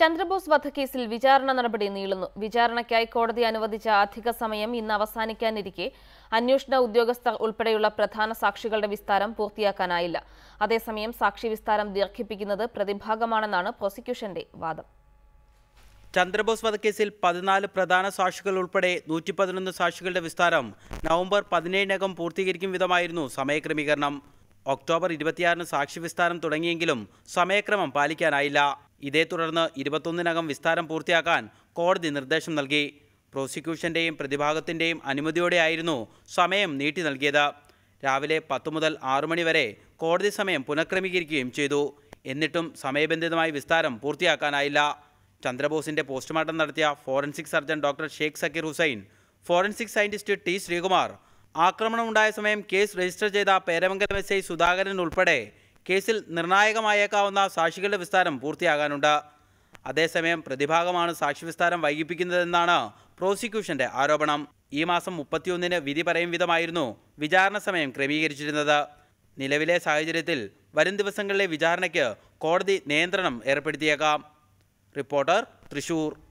ചന്ദ്രബോസ് വധക്കേസിൽ വിചാരണ നടപടി നീളുന്നു വിചാരണയ്ക്കായി കോടതി അനുവദിച്ച അധിക സമയം ഇന്ന് അവസാനിക്കാനിരിക്കെ അന്വേഷണ ഉദ്യോഗസ്ഥർ ഉൾപ്പെടെയുള്ള പ്രധാന സാക്ഷികളുടെ വിസ്താരം പൂർത്തിയാക്കാനായില്ല അതേസമയം സാക്ഷി വിസ്താരം ദീർഘിപ്പിക്കുന്നത് പ്രതിഭാഗമാണെന്നാണ് പ്രോസിക്യൂഷന്റെ വാദം ചന്ദ്രബോസ് വധക്കേസിൽ പതിനാല് പ്രധാന സാക്ഷികൾ ഉൾപ്പെടെ നൂറ്റി പതിനൊന്ന് സാക്ഷികളുടെ വിസ്താരം നവംബർ പതിനേഴിനകം പൂർത്തീകരിക്കും വിധമായിരുന്നു സമയക്രമീകരണം ഒക്ടോബർ ഇരുപത്തിയാറിന് സാക്ഷി വിസ്താരം തുടങ്ങിയെങ്കിലും സമയക്രമം പാലിക്കാനായില്ല ഇതേ തുടർന്ന് ഇരുപത്തൊന്നിനകം വിസ്താരം പൂർത്തിയാക്കാൻ കോടതി നിർദ്ദേശം നൽകി പ്രോസിക്യൂഷന്റെയും പ്രതിഭാഗത്തിന്റെയും അനുമതിയോടെയായിരുന്നു സമയം നീട്ടി നൽകിയത് രാവിലെ പത്ത് മുതൽ ആറു മണിവരെ കോടതി സമയം പുനഃക്രമീകരിക്കുകയും ചെയ്തു എന്നിട്ടും സമയബന്ധിതമായി വിസ്താരം പൂർത്തിയാക്കാനായില്ല ചന്ദ്രബോസിൻ്റെ പോസ്റ്റ്മോർട്ടം നടത്തിയ forensic surgeon doctor Shaikh Zakir Hussain forensic scientist T Sreekumar ആക്രമണമുണ്ടായ സമയം കേസ് രജിസ്റ്റർ ചെയ്ത പേരമംഗലം എസ് ഐ സുധാകരൻ ഉൾപ്പെടെ കേസിൽ നിർണായകമായേക്കാവുന്ന സാക്ഷികളുടെ വിസ്താരം പൂർത്തിയാകാനുണ്ട് അതേസമയം പ്രതിഭാഗമാണ് സാക്ഷി വിസ്താരം വൈകിപ്പിക്കുന്നതെന്നാണ് പ്രോസിക്യൂഷന്റെ ആരോപണം ഈ മാസം മുപ്പത്തിയൊന്നിന് വിധി പറയും വിധമായിരുന്നു വിചാരണ സമയം ക്രമീകരിച്ചിരുന്നത് നിലവിലെ സാഹചര്യത്തിൽ വരും ദിവസങ്ങളിലെ വിചാരണയ്ക്ക് കോടതി നിയന്ത്രണം ഏർപ്പെടുത്തിയേക്കാം റിപ്പോർട്ടർ തൃശൂർ